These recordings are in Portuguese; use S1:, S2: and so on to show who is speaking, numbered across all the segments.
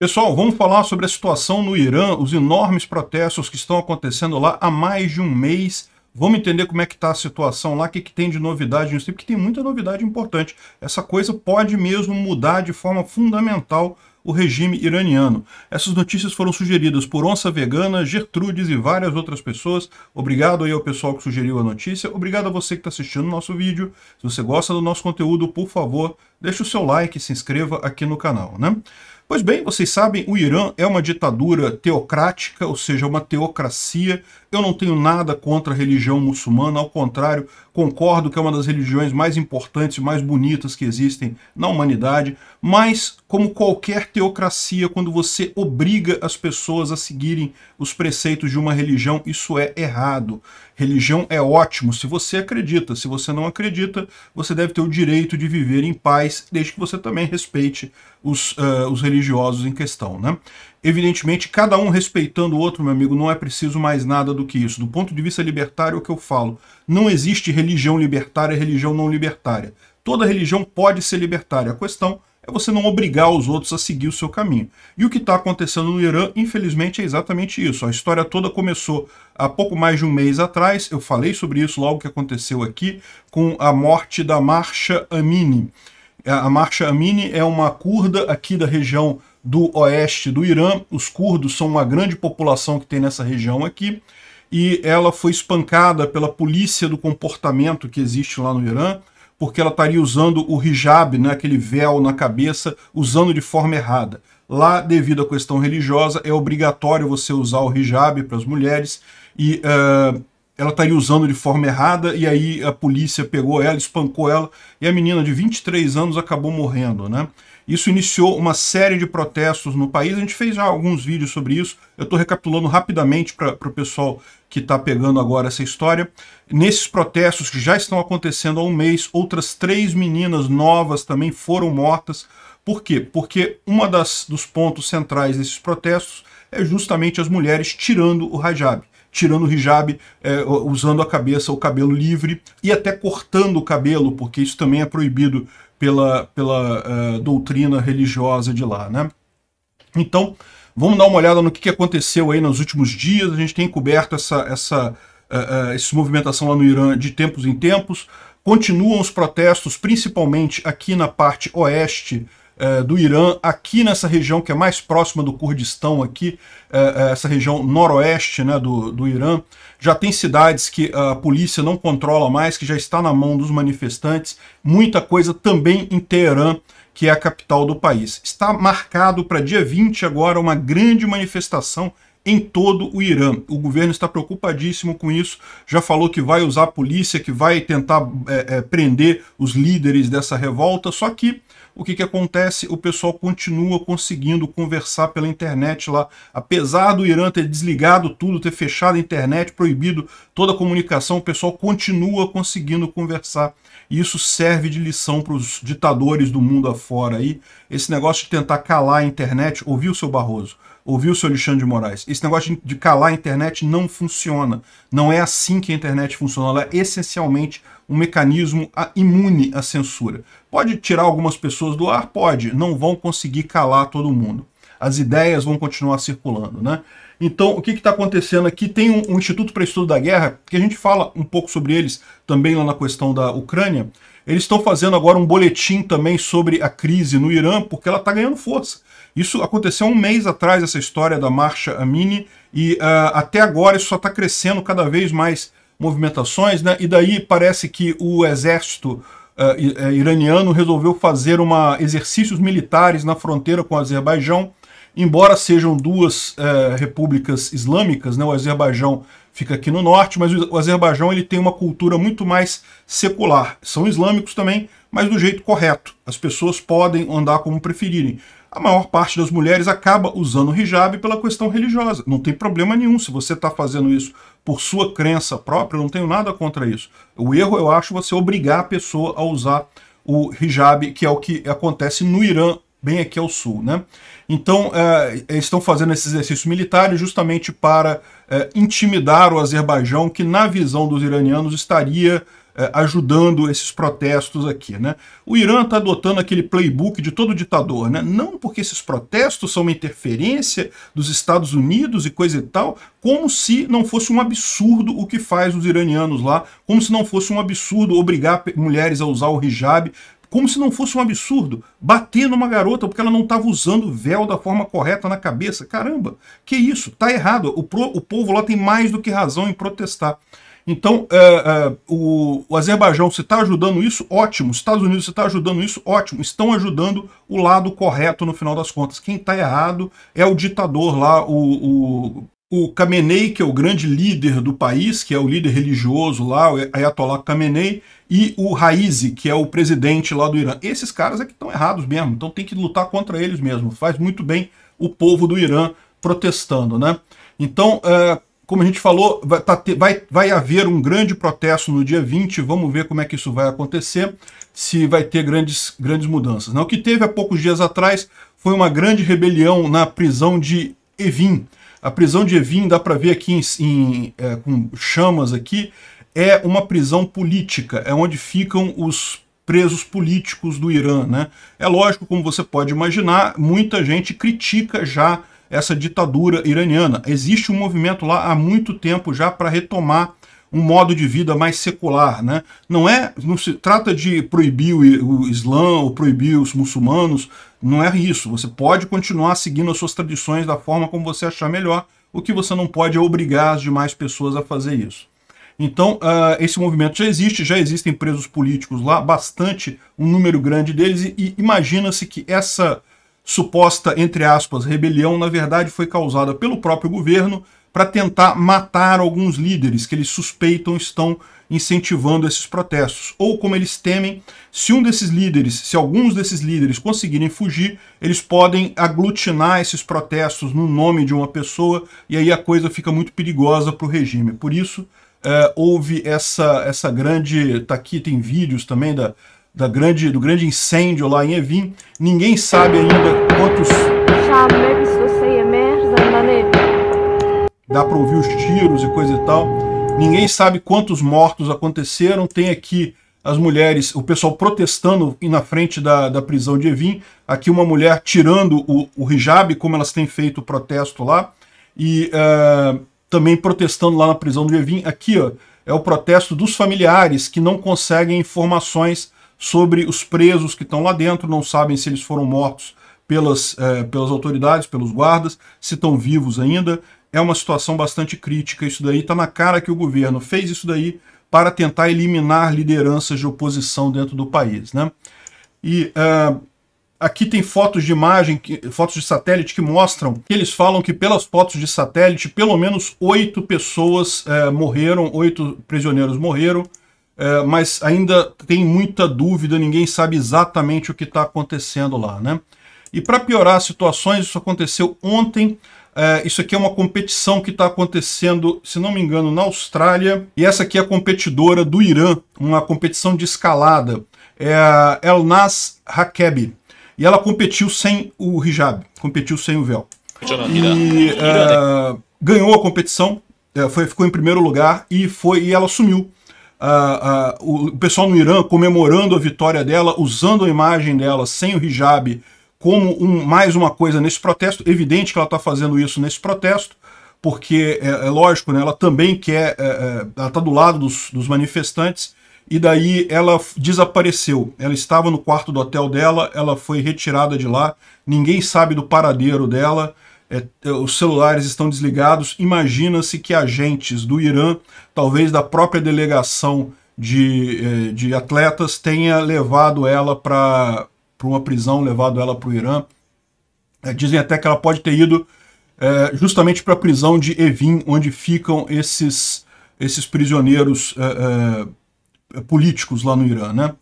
S1: Pessoal, vamos falar sobre a situação no Irã, os enormes protestos que estão acontecendo lá há mais de um mês. Vamos entender como é que está a situação lá, o que, que tem de novidade nisso, porque tem muita novidade importante. Essa coisa pode mesmo mudar de forma fundamental o regime iraniano. Essas notícias foram sugeridas por Onça Vegana, Gertrudes e várias outras pessoas. Obrigado aí ao pessoal que sugeriu a notícia. Obrigado a você que está assistindo o nosso vídeo. Se você gosta do nosso conteúdo, por favor, deixe o seu like e se inscreva aqui no canal, né? Pois bem, vocês sabem, o Irã é uma ditadura teocrática, ou seja, uma teocracia. Eu não tenho nada contra a religião muçulmana, ao contrário, concordo que é uma das religiões mais importantes e mais bonitas que existem na humanidade, mas como qualquer teocracia, quando você obriga as pessoas a seguirem os preceitos de uma religião, isso é errado. Religião é ótimo se você acredita. Se você não acredita, você deve ter o direito de viver em paz, desde que você também respeite os, uh, os religiosos em questão. Né? Evidentemente, cada um respeitando o outro, meu amigo, não é preciso mais nada do que isso. Do ponto de vista libertário, é o que eu falo. Não existe religião libertária e religião não libertária. Toda religião pode ser libertária. A questão é você não obrigar os outros a seguir o seu caminho. E o que está acontecendo no Irã, infelizmente, é exatamente isso. A história toda começou há pouco mais de um mês atrás, eu falei sobre isso logo que aconteceu aqui, com a morte da Marcha Amini. É, a Marcha Amini é uma curda aqui da região do oeste do Irã. Os curdos são uma grande população que tem nessa região aqui. E ela foi espancada pela polícia do comportamento que existe lá no Irã porque ela estaria usando o hijab, né, aquele véu na cabeça, usando de forma errada. Lá, devido à questão religiosa, é obrigatório você usar o hijab para as mulheres e uh, ela estaria tá usando de forma errada e aí a polícia pegou ela, espancou ela e a menina de 23 anos acabou morrendo, né? Isso iniciou uma série de protestos no país, a gente fez já alguns vídeos sobre isso, eu estou recapitulando rapidamente para o pessoal que está pegando agora essa história. Nesses protestos que já estão acontecendo há um mês, outras três meninas novas também foram mortas. Por quê? Porque um dos pontos centrais desses protestos é justamente as mulheres tirando o hijab tirando o hijab, é, usando a cabeça, o cabelo livre e até cortando o cabelo, porque isso também é proibido pela, pela uh, doutrina religiosa de lá, né? Então, vamos dar uma olhada no que, que aconteceu aí nos últimos dias. A gente tem coberto essa, essa, uh, uh, essa movimentação lá no Irã de tempos em tempos. Continuam os protestos, principalmente aqui na parte oeste eh, do Irã, aqui nessa região que é mais próxima do Kurdistão, aqui, eh, eh, essa região noroeste né, do, do Irã, já tem cidades que a polícia não controla mais, que já está na mão dos manifestantes, muita coisa também em Teherã, que é a capital do país. Está marcado para dia 20 agora uma grande manifestação em todo o Irã. O governo está preocupadíssimo com isso, já falou que vai usar a polícia, que vai tentar é, é, prender os líderes dessa revolta, só que o que, que acontece? O pessoal continua conseguindo conversar pela internet lá. Apesar do Irã ter desligado tudo, ter fechado a internet, proibido toda a comunicação, o pessoal continua conseguindo conversar. E isso serve de lição para os ditadores do mundo afora aí. Esse negócio de tentar calar a internet, ouviu, seu Barroso? ouviu o seu Alexandre de Moraes. Esse negócio de calar a internet não funciona. Não é assim que a internet funciona. Ela é essencialmente um mecanismo imune à censura. Pode tirar algumas pessoas do ar? Pode. Não vão conseguir calar todo mundo. As ideias vão continuar circulando, né? Então, o que está acontecendo aqui? Tem um, um Instituto para Estudo da Guerra, que a gente fala um pouco sobre eles também lá na questão da Ucrânia, eles estão fazendo agora um boletim também sobre a crise no Irã, porque ela está ganhando força. Isso aconteceu um mês atrás, essa história da marcha Amini, e uh, até agora isso só está crescendo cada vez mais movimentações, né? e daí parece que o exército uh, iraniano resolveu fazer uma, exercícios militares na fronteira com o Azerbaijão, embora sejam duas é, repúblicas islâmicas, né, o Azerbaijão fica aqui no norte, mas o Azerbaijão ele tem uma cultura muito mais secular. São islâmicos também, mas do jeito correto. As pessoas podem andar como preferirem. A maior parte das mulheres acaba usando o hijab pela questão religiosa. Não tem problema nenhum se você está fazendo isso por sua crença própria, eu não tenho nada contra isso. O erro, eu acho, é você obrigar a pessoa a usar o hijab, que é o que acontece no Irã bem aqui ao sul. Né? Então, é, eles estão fazendo esse exercício militar justamente para é, intimidar o Azerbaijão, que, na visão dos iranianos, estaria é, ajudando esses protestos aqui. Né? O Irã está adotando aquele playbook de todo ditador, né? não porque esses protestos são uma interferência dos Estados Unidos e coisa e tal, como se não fosse um absurdo o que faz os iranianos lá, como se não fosse um absurdo obrigar mulheres a usar o hijab, como se não fosse um absurdo bater numa garota porque ela não estava usando o véu da forma correta na cabeça. Caramba, que isso? Tá errado. O, pro, o povo lá tem mais do que razão em protestar. Então, uh, uh, o, o, Azerbaijão, se está ajudando isso, ótimo. Os Estados Unidos, se está ajudando isso, ótimo. Estão ajudando o lado correto no final das contas. Quem está errado é o ditador lá, o, o o Khamenei, que é o grande líder do país, que é o líder religioso lá, o Ayatollah Khamenei, e o Raisi, que é o presidente lá do Irã. Esses caras é que estão errados mesmo, então tem que lutar contra eles mesmo. Faz muito bem o povo do Irã protestando, né? Então, é, como a gente falou, vai, tá, vai, vai haver um grande protesto no dia 20, vamos ver como é que isso vai acontecer, se vai ter grandes, grandes mudanças. Né? o que teve há poucos dias atrás foi uma grande rebelião na prisão de Evin, a prisão de Evin, dá para ver aqui em, em é, com chamas aqui, é uma prisão política, é onde ficam os presos políticos do Irã. Né? É lógico, como você pode imaginar, muita gente critica já essa ditadura iraniana. Existe um movimento lá há muito tempo já para retomar um modo de vida mais secular. Né? Não, é, não se trata de proibir o Islã ou proibir os muçulmanos, não é isso. Você pode continuar seguindo as suas tradições da forma como você achar melhor, o que você não pode é obrigar as demais pessoas a fazer isso. Então, uh, esse movimento já existe, já existem presos políticos lá, bastante, um número grande deles, e, e imagina-se que essa suposta, entre aspas, rebelião, na verdade foi causada pelo próprio governo, para tentar matar alguns líderes que eles suspeitam estão incentivando esses protestos. Ou como eles temem, se um desses líderes, se alguns desses líderes conseguirem fugir, eles podem aglutinar esses protestos no nome de uma pessoa e aí a coisa fica muito perigosa para o regime. Por isso, é, houve essa, essa grande... Tá aqui, tem vídeos também da, da grande, do grande incêndio lá em Evin. Ninguém sabe ainda quantos dá para ouvir os tiros e coisa e tal. Ninguém sabe quantos mortos aconteceram. Tem aqui as mulheres, o pessoal protestando na frente da, da prisão de Evin. Aqui uma mulher tirando o, o hijab, como elas têm feito o protesto lá. E uh, também protestando lá na prisão de Evin. Aqui ó, é o protesto dos familiares que não conseguem informações sobre os presos que estão lá dentro, não sabem se eles foram mortos pelas, é, pelas autoridades, pelos guardas, se estão vivos ainda é uma situação bastante crítica. Isso daí está na cara que o governo fez isso daí para tentar eliminar lideranças de oposição dentro do país. Né? E uh, aqui tem fotos de imagem, que, fotos de satélite que mostram que eles falam que pelas fotos de satélite, pelo menos oito pessoas uh, morreram, oito prisioneiros morreram, uh, mas ainda tem muita dúvida, ninguém sabe exatamente o que está acontecendo lá. Né? E para piorar as situações, isso aconteceu ontem, é, isso aqui é uma competição que está acontecendo, se não me engano, na Austrália. E essa aqui é a competidora do Irã, uma competição de escalada. É a Elnaz Hakebi. E ela competiu sem o hijab, competiu sem o véu. Né? E é, ganhou a competição, é, foi, ficou em primeiro lugar e, foi, e ela sumiu. Uh, uh, o pessoal no Irã comemorando a vitória dela, usando a imagem dela sem o hijab como um, mais uma coisa nesse protesto. Evidente que ela está fazendo isso nesse protesto, porque é, é lógico, né, ela também quer, é, é ela está do lado dos, dos, manifestantes, e daí ela desapareceu. Ela estava no quarto do hotel dela, ela foi retirada de lá, ninguém sabe do paradeiro dela, é, é os celulares estão desligados. Imagina-se que agentes do Irã, talvez da própria delegação de, é, de atletas, tenha levado ela para para uma prisão, levado ela para o Irã. É, dizem até que ela pode ter ido é, justamente para a prisão de Evin, onde ficam esses, esses prisioneiros é, é, políticos lá no Irã. Né?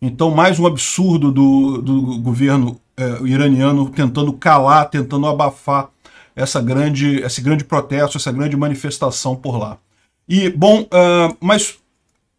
S1: Então, mais um absurdo do, do governo é, iraniano tentando calar, tentando abafar essa grande, esse grande protesto, essa grande manifestação por lá. E, bom, é, mas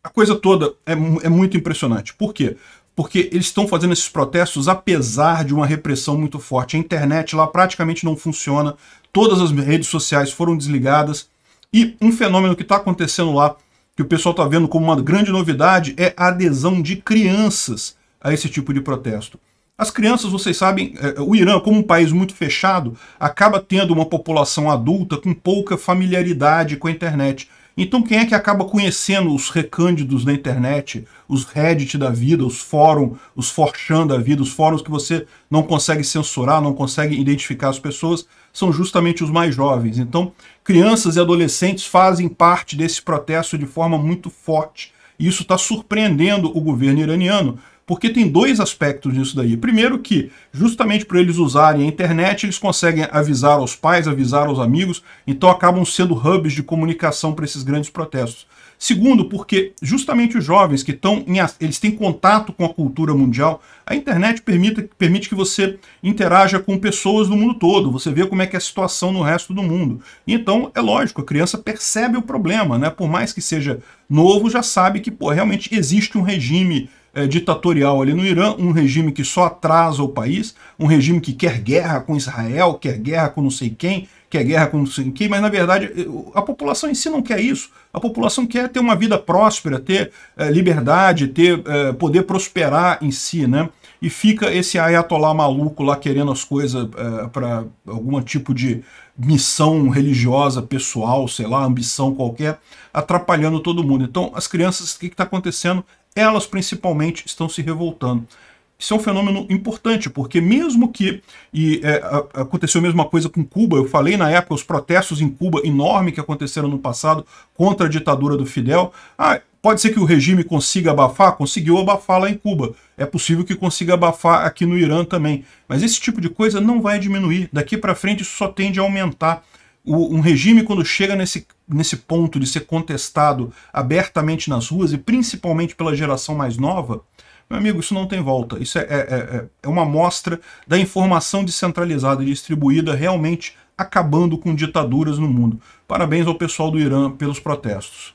S1: a coisa toda é, é muito impressionante. Por quê? porque eles estão fazendo esses protestos apesar de uma repressão muito forte. A internet lá praticamente não funciona, todas as redes sociais foram desligadas, e um fenômeno que está acontecendo lá, que o pessoal está vendo como uma grande novidade, é a adesão de crianças a esse tipo de protesto. As crianças, vocês sabem, é, é, o Irã, como um país muito fechado, acaba tendo uma população adulta com pouca familiaridade com a internet. Então quem é que acaba conhecendo os recândidos na internet, os Reddit da vida, os fóruns, os forchan da vida, os fóruns que você não consegue censurar, não consegue identificar as pessoas, são justamente os mais jovens. Então, crianças e adolescentes fazem parte desse protesto de forma muito forte. E isso está surpreendendo o governo iraniano, porque tem dois aspectos nisso daí. Primeiro que, justamente por eles usarem a internet, eles conseguem avisar aos pais, avisar aos amigos, então acabam sendo hubs de comunicação para esses grandes protestos. Segundo, porque justamente os jovens que estão em, eles têm contato com a cultura mundial, a internet permite, permite que você interaja com pessoas do mundo todo, você vê como é que é a situação no resto do mundo. Então, é lógico, a criança percebe o problema, né? Por mais que seja novo, já sabe que pô, realmente existe um regime é, ditatorial ali no Irã, um regime que só atrasa o país, um regime que quer guerra com Israel, quer guerra com não sei quem, quer guerra com não sei quem, mas na verdade a população em si não quer isso. A população quer ter uma vida próspera, ter é, liberdade, ter é, poder prosperar em si, né? E fica esse ayatollah maluco lá querendo as coisas é, para algum tipo de missão religiosa, pessoal, sei lá, ambição qualquer, atrapalhando todo mundo. Então, as crianças, o que está acontecendo? elas principalmente estão se revoltando. Isso é um fenômeno importante, porque mesmo que e, é, aconteceu a mesma coisa com Cuba, eu falei na época os protestos em Cuba enorme que aconteceram no passado contra a ditadura do Fidel, ah, pode ser que o regime consiga abafar, conseguiu abafar lá em Cuba. É possível que consiga abafar aqui no Irã também. Mas esse tipo de coisa não vai diminuir. Daqui para frente isso só tende a aumentar. O, um regime, quando chega nesse, nesse ponto de ser contestado abertamente nas ruas, e principalmente pela geração mais nova, meu amigo, isso não tem volta. Isso é, é, é, é, é uma amostra da informação descentralizada e distribuída realmente acabando com ditaduras no mundo. Parabéns ao pessoal do Irã pelos protestos.